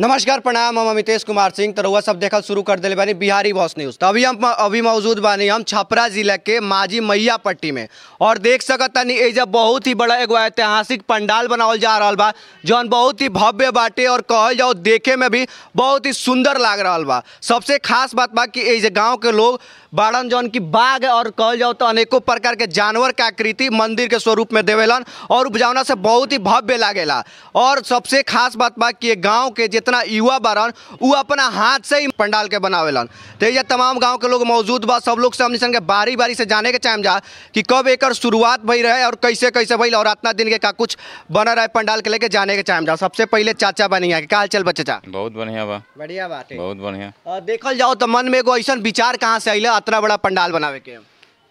नमस्कार प्रणाम हम अमितेश कुमार सिंह तरुआ सब देखल शुरू कर दिले बानी बिहारी बॉस न्यूज़ तो अभी हम अभी मौजूद बानी हम छपरा जिले के माजी मैया पट्टी में और देख सकतानी एजा बहुत ही बड़ा एगो ऐतिहासिक पंडाल बनावल जा रहा बा जौन बहुत ही भव्य बाटे और कहल जाओ देखे में भी बहुत ही सुंदर लाग रहा बा सबसे खास बात बा कि गाँव के लोग बाड़न जौन की बाघ और कहल जाओ तो अनेकों प्रकार के जानवर के आकृति मंदिर के स्वरूप में देवेलन और उपजावना से बहुत ही भव्य लागेला और सबसे खास बात बा कि गाँव के जितना युवा बारन वो अपना हाथ से ही पंडाल के बनावेलन तो यह तमाम गाँव के लोग मौजूद बा सब लोग से हम के बारी बारी से जाने के चाहे जा कि कब एक शुरुआत भई रहे और कैसे कैसे भई और इतना दिन के का कुछ बना रहे पंडाल के लेके जाने के चाहे जा सबसे पहले चाचा बनी के का चल बच्चा बहुत बढ़िया बा बढ़िया बात है बहुत बढ़िया देखल जाओ तो मन में एगो ऐसा विचार कहाँ से अल इतना बड़ा पंडाल बनावे के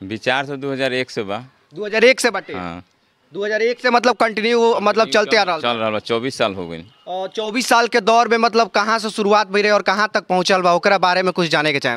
विचार तो दू हजार एक से बा दू हजार एक से बटे हाँ। दू से मतलब कंटिन्यू मतलब चलते आ रहा चल रहा चौबीस साल हो गई चौबीस साल के दौर में मतलब कहाँ से शुरुआत भी रहे और कहाँ तक पहुँचल बा ओकरा बारे में कुछ जाने के चाहे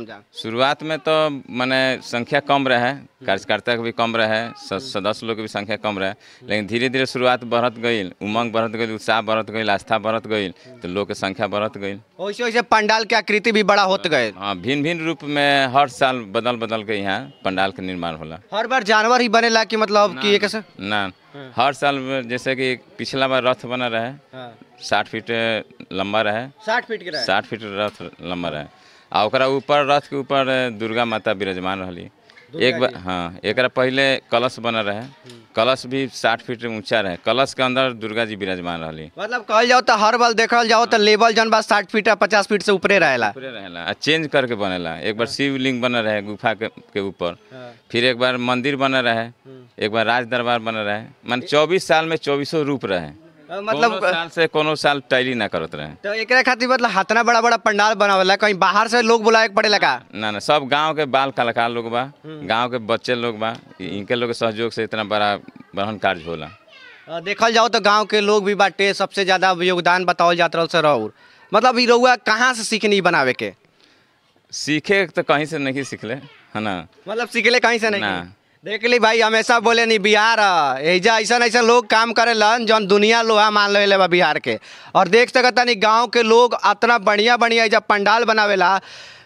शुरुआत में तो मैंने संख्या कम रहे कार्यकर्ता भी कम रहे सदस्य लोग की भी संख्या कम रहे लेकिन धीरे धीरे शुरुआत बढ़त गई उमंग बढ़त गई उत्साह बढ़त गई आस्था बढ़त गई तो लोग की संख्या बढ़त गई वैसे वैसे पंडाल की आकृति भी बड़ा होते गए हाँ भिन्न भिन्न रूप में हर साल बदल बदल के यहाँ पंडाल के निर्माण होला हर बार जानवर ही बनेला कि मतलब कि ना हाँ। हर साल जैसे कि पिछला बार रथ बना रहे हाँ। साठ फीट लंबा रहे साठ फीट साठ फीट रथ लंबा रहे आ ऊपर रथ के ऊपर दुर्गा माता विराजमान रही एक बार हाँ एक पहले कलश बन रहे हम्म। कलश भी साठ फीट ऊंचा रहे कलश के अंदर दुर्गा जी विराजमान रही मतलब कहल जाओ तो हर बल देखल जाओ तो हाँ। लेवल जन बात साठ फीट पचास फीट से ऊपरे रहे चेंज करके बनेला एक बार हाँ। शिवलिंग बन रहे गुफा के ऊपर हाँ। फिर एक बार मंदिर बन रहे एक बार राज दरबार बन रहे मान चौबीस साल में चौबीसों रूप रहे मतलब साल से कोनो साल टैली ना करत रहे तो एकरे खातिर मतलब हतना बड़ा बड़ा पंडाल बनावला कहीं बाहर से लोग बुलाए पड़ेला का ना ना सब गांव के बाल कलाकार लोग बा हम्म। गांव के बच्चे लोग बा इनके लोग के सहयोग से इतना बड़ा बहन कार्य होला देखल जाओ तो गांव के लोग भी बाटे सबसे ज़्यादा योगदान बतावल जात रहल सर और मतलब ई रहुआ कहां से सीखनी बनावे के सीखे तो कहीं से नहीं सीखले है ना मतलब सीखले कहीं से नहीं देख ली भाई हमेशा बोले नहीं बिहार ऐजा ऐसा ऐसा लोग काम करे लन दुनिया लोहा मान ले बा बिहार के और देख सकता नहीं गाँव के लोग इतना बढ़िया बढ़िया ऐजा पंडाल बनावेला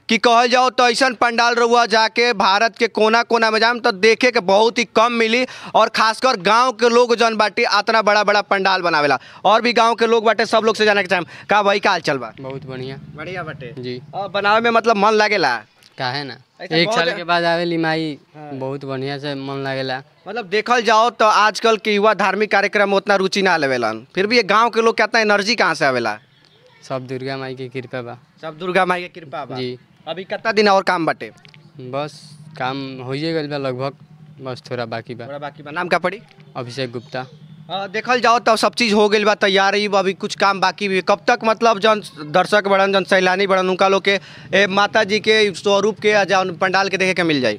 कि कहल जाओ तो ऐसा पंडाल रुआ जाके भारत के कोना कोना में जाम तो देखे के बहुत ही कम मिली और खासकर गांव के लोग जन बाटे इतना बड़ा बड़ा पंडाल बनावेला और भी गांव के लोग बाटे सब लोग से जाने के चाहे का भाई हाल चल बा बहुत बढ़िया बढ़िया बाटे जी बनावे में मतलब मन लगेला काहे ना एक साल के बाद आवेली माई हाँ। बहुत बढ़िया से मन लगेला मतलब देखल जाओ तो आजकल के युवा धार्मिक कार्यक्रम में उतना रुचि ना लेवेलन फिर भी ये गांव के लोग कितना एनर्जी कहाँ से आवेला सब दुर्गा माई की कृपा बा सब दुर्गा माई की कृपा बा जी अभी कितना दिन और काम बटे बस काम हो लगभग बस थोड़ा बाकी बा थोड़ा बाकी बा नाम का पड़ी अभिषेक गुप्ता हाँ, देखल जाओ तो सब चीज़ हो गई बा तैयार ही अभी कुछ काम बाकी भी कब तक मतलब जन दर्शक बढ़न जन सैलानी बढ़न उनका लोग के माता जी के स्वरूप के जन पंडाल के देखे के मिल जाए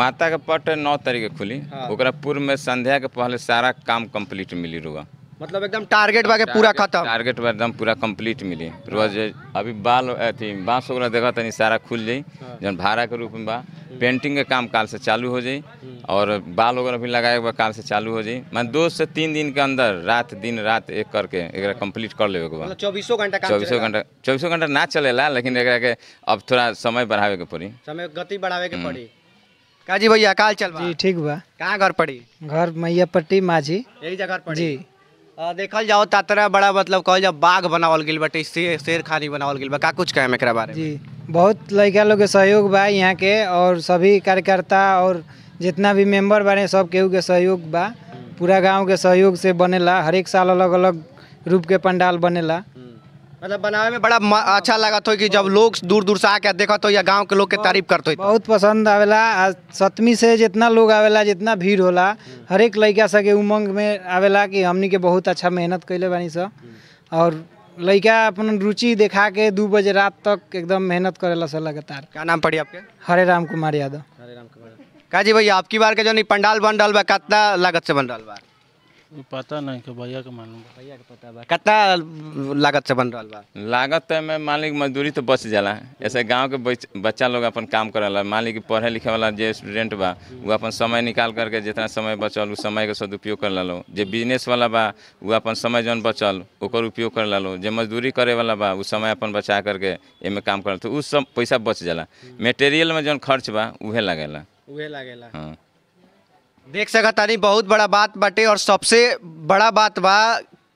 माता के पट नौ तारीख के खुली हाँ। पूर्व में संध्या के पहले सारा काम कंप्लीट मिली रुआ मतलब एकदम टारगेट बाके पूरा खत्म टारगेट बा एकदम पूरा कंप्लीट मिली रोज अभी बाल अथी बांस वगैरह देखा तनी सारा खुल जाए हाँ। जन भाड़ा के रूप में बा पेंटिंग के काम काल से चालू हो जाए हम्म। और बाल वगैरह भी लगाए हुआ काल से चालू हो जाए मैं दो से तीन दिन के अंदर रात दिन रात एक करके एक कंप्लीट कर लेवे के बाद मतलब चौबीसों घंटा चौबीसों घंटा चौबीसों घंटा ना चलेला लेकिन एक के अब थोड़ा समय बढ़ावे के पड़ी समय गति बढ़ावे के हम्म। पड़ी का जी भैया काल चल जी ठीक बा कहाँ घर पड़ी घर मैया पट्टी माझी यही जगह पड़ी जी देखल जाओ तरह बड़ा मतलब कहल जाओ बाघ बनावल गई बटे शेर खानी बनावल गई बा का कुछ कहे एक बारे जी बहुत लड़का लोग के सहयोग बा यहाँ के और सभी कार्यकर्ता और जितना भी मेम्बर बारे सब केहू के सहयोग बा पूरा गांव के सहयोग से बनेला हर एक साल अलग अलग रूप के पंडाल बनेला मतलब बनावे में बड़ा अच्छा लगा तो कि जब लोग दूर दूर से आके देखा तो या गांव के लोग के तारीफ करते तो। बहुत पसंद आवेला सतमी से जितना लोग आवेला जितना भीड़ होला हर एक लड़का सके उमंग में आवेला कि हमनी के बहुत अच्छा मेहनत कैले बानी सब और लड़का अपन रुचि देखा के दो बजे रात तक एकदम मेहनत करेला सर लगातार क्या नाम पड़ी आपके हरे राम कुमार यादव हरे राम कुमार जी भैया आपकी बार के जो पंडाल बन रहा बा कतना लागत से बन रहा बा पता नहीं भैया के मालूम भैया के पता बा लागत से बन रहा बा लागत तो में मालिक मजदूरी तो बच जाला ऐसे गांव के बच्चा लोग अपन काम करला मालिक पढ़े लिखे वाला जो स्टूडेंट बा वो अपन समय निकाल करके जितना समय बचल उस समय के सदुपयोग कर लो जो बिजनेस वाला बा वो अपन समय जौन बचल ओकर उपयोग कर लो जो मजदूरी करे वाला बा उस समय अपन बचा करके एमे काम कर तो उस पैसा बच जाला मटेरियल हम्म। में जौन खर्च बा उहे लगेला उहे लगेला हाँ देख सका तानी बहुत बड़ा बात बटे और सबसे बड़ा बात बा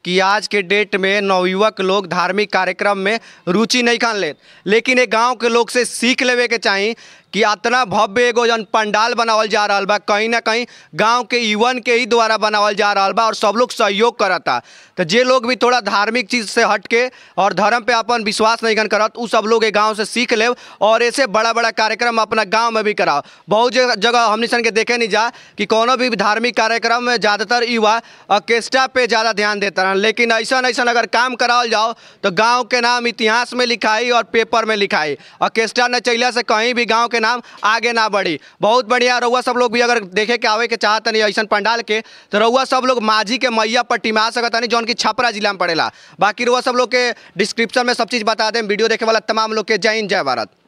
कि आज के डेट में नवयुवक लोग धार्मिक कार्यक्रम में रुचि नहीं खान ले। लेकिन एक गांव के लोग से सीख लेवे के चाहिए कि इतना भव्य एगो जन पंडाल बनावल जा रहा बा कहीं ना कहीं गांव के युवन के ही द्वारा बनावल जा रहा बा और सब लोग सहयोग करता तो जे लोग भी थोड़ा धार्मिक चीज़ से हट के और धर्म पे अपन विश्वास नहीं गन करत उ सब लोग गाँव से सीख ले और ऐसे बड़ा बड़ा कार्यक्रम अपना गाँव में भी कराओ बहुत जगह हमने सन के देखे नहीं जा कि कोनो भी धार्मिक कार्यक्रम में ज़्यादातर युवा ऑर्केस्ट्रा पे ज़्यादा ध्यान देता रहन लेकिन ऐसा ऐसा अगर काम करावल जाओ तो गाँव के नाम इतिहास में लिखाई और पेपर में लिखाई ऑर्केस्ट्रा न चलिया से कहीं भी गाँव के नाम आगे ना बढ़ी बहुत बढ़िया रउआ सब लोग भी अगर देखे के आवे के चाहत नहीं ऐसा पंडाल के तो रउआ सब लोग माझी के मैया पर टिमा सकत नहीं जौन की छपरा जिला में पड़ेला बाकी रउआ सब लोग के डिस्क्रिप्शन में सब चीज़ बता दें वीडियो देखे वाला तमाम लोग के जय हिंद जय भारत